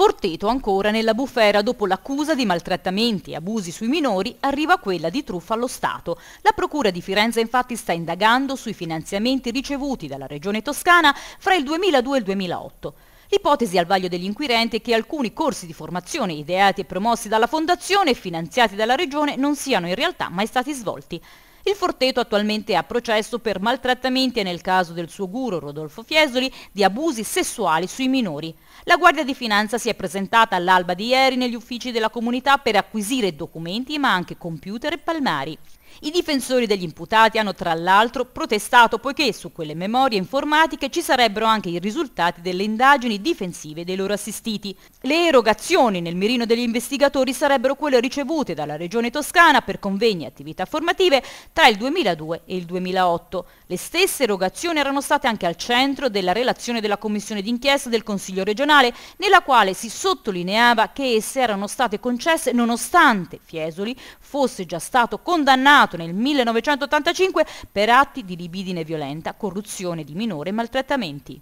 Forteto ancora nella bufera dopo l'accusa di maltrattamenti e abusi sui minori arriva quella di truffa allo Stato. La Procura di Firenze infatti sta indagando sui finanziamenti ricevuti dalla Regione Toscana fra il 2002 e il 2008. L'ipotesi al vaglio dell'inquirente è che alcuni corsi di formazione ideati e promossi dalla Fondazione e finanziati dalla Regione non siano in realtà mai stati svolti. Il Forteto attualmente è a processo per maltrattamenti e nel caso del suo guru Rodolfo Fiesoli di abusi sessuali sui minori. La Guardia di Finanza si è presentata all'alba di ieri negli uffici della comunità per acquisire documenti ma anche computer e palmari. I difensori degli imputati hanno tra l'altro protestato poiché su quelle memorie informatiche ci sarebbero anche i risultati delle indagini difensive dei loro assistiti. Le erogazioni nel mirino degli investigatori sarebbero quelle ricevute dalla Regione Toscana per convegni e attività formative tra il 2002 e il 2008. Le stesse erogazioni erano state anche al centro della relazione della Commissione d'inchiesta del Consiglio regionale, nella quale si sottolineava che esse erano state concesse nonostante Fiesoli fosse già stato condannato condannato nel 1985 per atti di libidine violenta, corruzione di minore e maltrattamenti.